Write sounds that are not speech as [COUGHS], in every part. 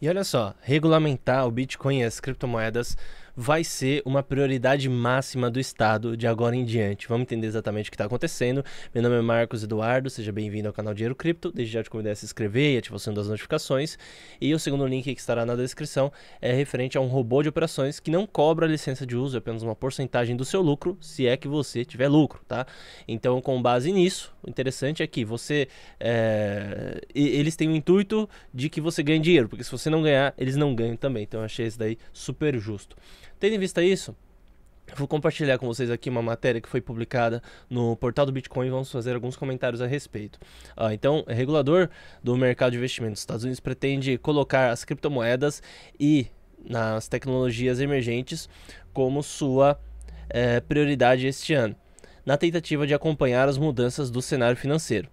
E olha só, regulamentar o Bitcoin e as criptomoedas vai ser uma prioridade máxima do Estado de agora em diante. Vamos entender exatamente o que está acontecendo. Meu nome é Marcos Eduardo, seja bem-vindo ao canal Dinheiro Cripto. Desde já te convidar a se inscrever e ativar o ativação das notificações. E o segundo link que estará na descrição é referente a um robô de operações que não cobra licença de uso, é apenas uma porcentagem do seu lucro, se é que você tiver lucro, tá? Então, com base nisso, o interessante é que você. É... Eles têm o intuito de que você ganhe dinheiro, porque se você não ganhar, eles não ganham também. Então, eu achei isso daí super justo. Tendo em vista isso, Vou compartilhar com vocês aqui uma matéria que foi publicada no portal do Bitcoin e vamos fazer alguns comentários a respeito. Ah, então, é regulador do mercado de investimentos dos Estados Unidos pretende colocar as criptomoedas e nas tecnologias emergentes como sua é, prioridade este ano, na tentativa de acompanhar as mudanças do cenário financeiro.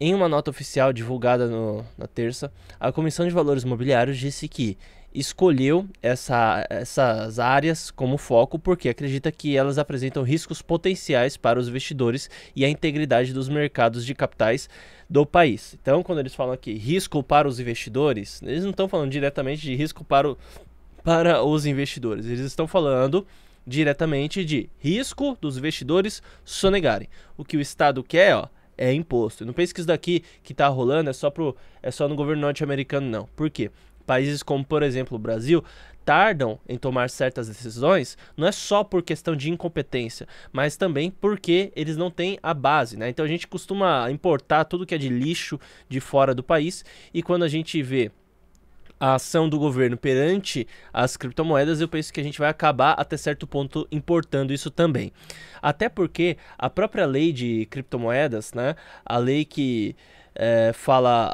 Em uma nota oficial divulgada no, na terça, a Comissão de Valores Mobiliários disse que escolheu essa, essas áreas como foco porque acredita que elas apresentam riscos potenciais para os investidores e a integridade dos mercados de capitais do país. Então, quando eles falam aqui risco para os investidores, eles não estão falando diretamente de risco para, o, para os investidores, eles estão falando diretamente de risco dos investidores sonegarem. O que o Estado quer, ó, é imposto. Não pense que isso daqui que está rolando é só pro é só no governo norte-americano não. Por quê? Países como, por exemplo, o Brasil, tardam em tomar certas decisões, não é só por questão de incompetência, mas também porque eles não têm a base, né? Então a gente costuma importar tudo que é de lixo de fora do país e quando a gente vê a ação do governo perante as criptomoedas, eu penso que a gente vai acabar até certo ponto importando isso também. Até porque a própria lei de criptomoedas, né? A lei que é, fala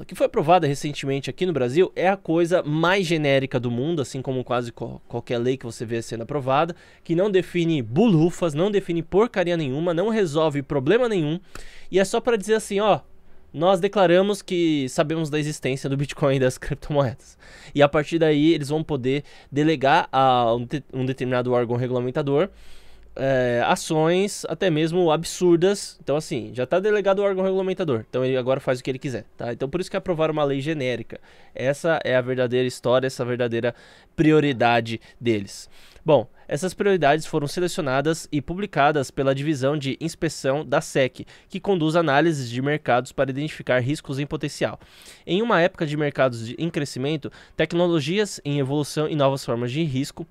a, que foi aprovada recentemente aqui no Brasil é a coisa mais genérica do mundo, assim como quase co qualquer lei que você vê sendo aprovada, que não define bulufas, não define porcaria nenhuma, não resolve problema nenhum e é só para dizer assim, ó, nós declaramos que sabemos da existência do Bitcoin e das [LAUGHS] criptomoedas. E a partir daí eles vão poder delegar a um, de um determinado órgão regulamentador é, ações até mesmo absurdas. Então, assim, já está delegado ao órgão regulamentador. Então, ele agora faz o que ele quiser, tá? Então, por isso que aprovaram uma lei genérica. Essa é a verdadeira história, essa é verdadeira prioridade deles. Bom, essas prioridades foram selecionadas e publicadas pela divisão de inspeção da SEC, que conduz análises de mercados para identificar riscos em potencial. Em uma época de mercados em crescimento, tecnologias em evolução e novas formas de risco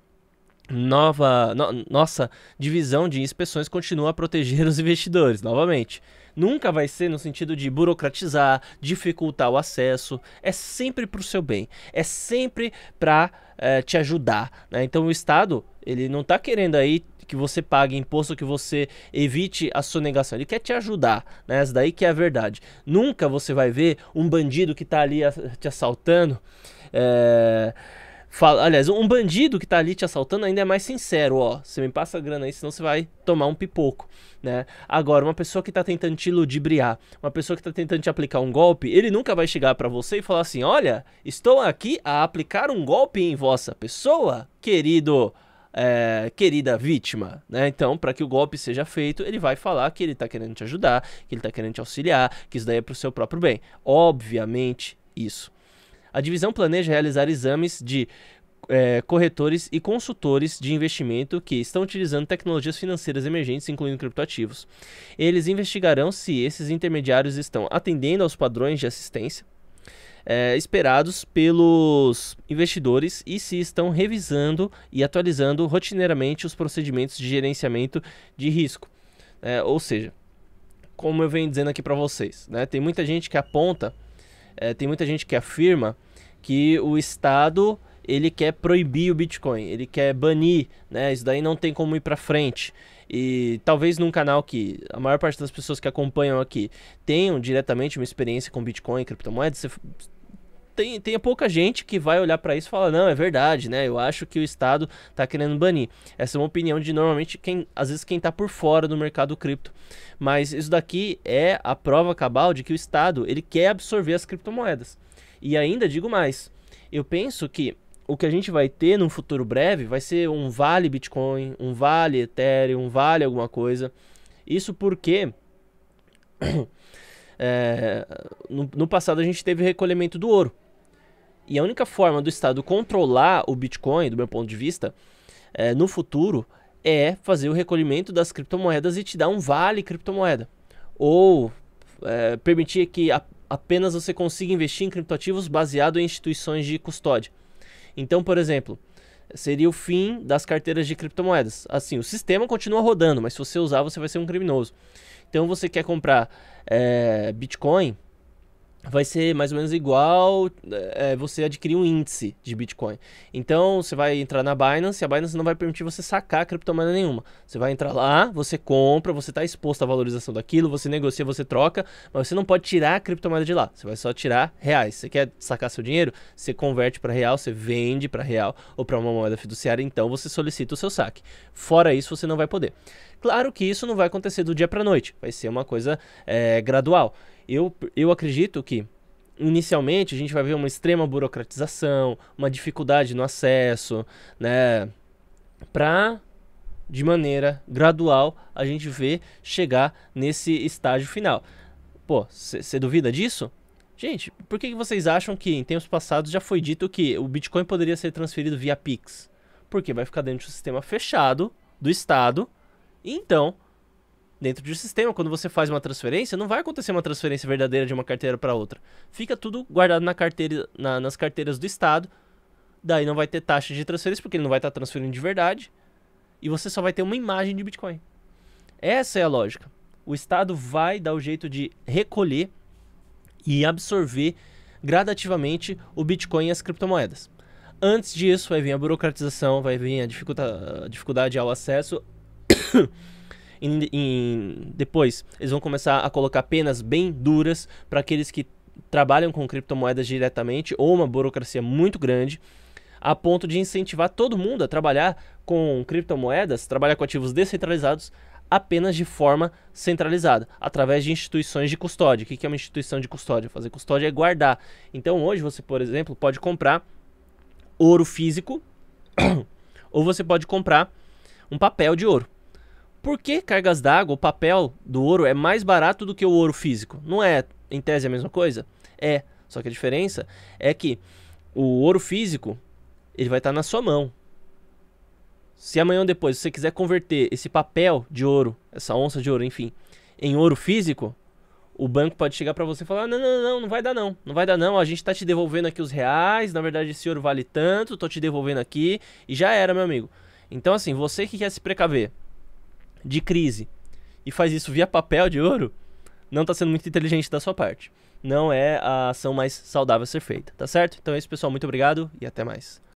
nova no, nossa divisão de inspeções continua a proteger [LAUGHS] os investidores, novamente. Nunca vai ser no sentido de burocratizar, dificultar o acesso. É sempre para o seu bem. É sempre para é, eh, te ajudar. Né? Então o Estado ele não está querendo aí que você pague imposto, que você evite a sonegação. Ele quer te ajudar, né? Essa daí que é a verdade. Nunca você vai ver um bandido que está ali te assaltando. É Fala, aliás, um bandido que tá ali te assaltando ainda é mais sincero, ó. Você me passa a grana aí, senão você vai tomar um pipoco, né? Agora, uma pessoa que tá tentando te ludibriar, uma pessoa que tá tentando te aplicar um golpe, ele nunca vai chegar para você e falar assim: "Olha, estou aqui a aplicar um golpe em vossa pessoa, querido é, querida vítima, né? Então, para que o golpe seja feito, ele vai falar que ele tá querendo te ajudar, que ele tá querendo te auxiliar, que isso daí é pro seu próprio bem. Obviamente, isso a divisão planeja realizar exames de é, corretores e consultores de investimento que estão utilizando tecnologias financeiras emergentes, incluindo criptoativos. Eles investigarão se esses intermediários estão atendendo aos padrões de assistência é, esperados pelos investidores e se estão revisando e atualizando rotineiramente os procedimentos de gerenciamento de risco. É, ou seja, como eu venho dizendo aqui para vocês, né, tem muita gente que aponta, é, tem muita gente que afirma que o Estado ele quer proibir o Bitcoin, ele quer banir, né? Isso daí não tem como ir para frente. E talvez num canal que a maior parte das pessoas que acompanham aqui tenham diretamente uma experiência com Bitcoin e criptomoedas, você tem, tem pouca gente que vai olhar para isso e falar, não, é verdade, né? Eu acho que o Estado está querendo banir. Essa é uma opinião de normalmente quem, às vezes, quem está por fora do mercado cripto. Mas isso daqui é a prova cabal de que o Estado ele quer absorver as criptomoedas. E ainda digo mais, eu penso que o que a gente vai ter num futuro breve vai ser um vale Bitcoin, um vale Ethereum, um vale alguma coisa. Isso porque é, [COUGHS] no, no, passado a gente teve recolhimento do ouro. E a única forma do Estado controlar o Bitcoin, do meu ponto de vista, é, no futuro, é fazer o recolhimento das criptomoedas e te dar um vale criptomoeda. Ou é, permitir que a, apenas você consiga investir em criptoativos baseado em instituições de custódia. Então, por exemplo, seria o fim das carteiras de criptomoedas. Assim, o sistema continua rodando, mas se você usar, você vai ser um criminoso. Então, você quer comprar é, Bitcoin, vai ser mais ou menos igual é, é, você adquirir um índice de Bitcoin. Então você vai entrar na Binance e a Binance não vai permitir você sacar criptomoeda nenhuma. Você vai entrar lá, você compra, você está exposto à valorização daquilo, você negocia, você troca, mas você não pode tirar a criptomoeda de lá. Você vai só tirar reais. Você quer sacar seu dinheiro? Você converte para real, você vende para real ou para uma moeda fiduciária, então você solicita o seu saque. Fora isso, você não vai poder. Claro que isso não vai acontecer do dia para noite, vai ser uma coisa é, gradual eu, eu acredito que inicialmente a gente vai ver uma extrema burocratização, uma dificuldade no acesso, né? Para de maneira gradual a gente ver chegar nesse estágio final. Pô, você duvida disso? Gente, por que vocês acham que em tempos passados já foi dito que o Bitcoin poderia ser transferido via Pix? Porque vai ficar dentro do sistema fechado do Estado. E então, dentro de um sistema, quando você faz uma transferência, não vai acontecer uma transferência verdadeira de uma carteira para outra. Fica tudo guardado na carteira, na, nas carteiras do Estado. Daí não vai ter taxa de transferência, porque ele não vai estar tá transferindo de verdade. E você só vai ter uma imagem de Bitcoin. Essa é a lógica. O Estado vai dar o jeito de recolher e absorver gradativamente o Bitcoin e as criptomoedas. Antes disso, vai vir a burocratização, vai vir a dificuldade ao acesso. [COUGHS] em, em, depois eles vão começar a colocar penas bem duras para aqueles que trabalham com criptomoedas diretamente ou uma burocracia muito grande a ponto de incentivar todo mundo a trabalhar com criptomoedas, trabalhar com ativos descentralizados apenas de forma centralizada, através de instituições de custódia. O que é uma instituição de custódia? Fazer custódia é guardar. Então hoje você, por exemplo, pode comprar ouro físico [COUGHS] ou você pode comprar um papel de ouro. Por que cargas d'água, o papel do ouro é mais barato do que o ouro físico? Não é, em tese, a mesma coisa? É, só que a diferença é que o ouro físico, ele vai estar tá na sua mão. Se amanhã ou depois você quiser converter esse papel de ouro, essa onça de ouro, enfim, em ouro físico, o banco pode chegar para você e falar: não, não, não, não vai dar não, não vai dar não, a gente está te devolvendo aqui os reais, na verdade esse ouro vale tanto, Estou te devolvendo aqui, e já era, meu amigo. Então, assim, você que quer se precaver, de crise e faz isso via papel de ouro, não está sendo muito inteligente da sua parte. Não é a ação mais saudável a ser feita, tá certo? Então é isso, pessoal. Muito obrigado e até mais.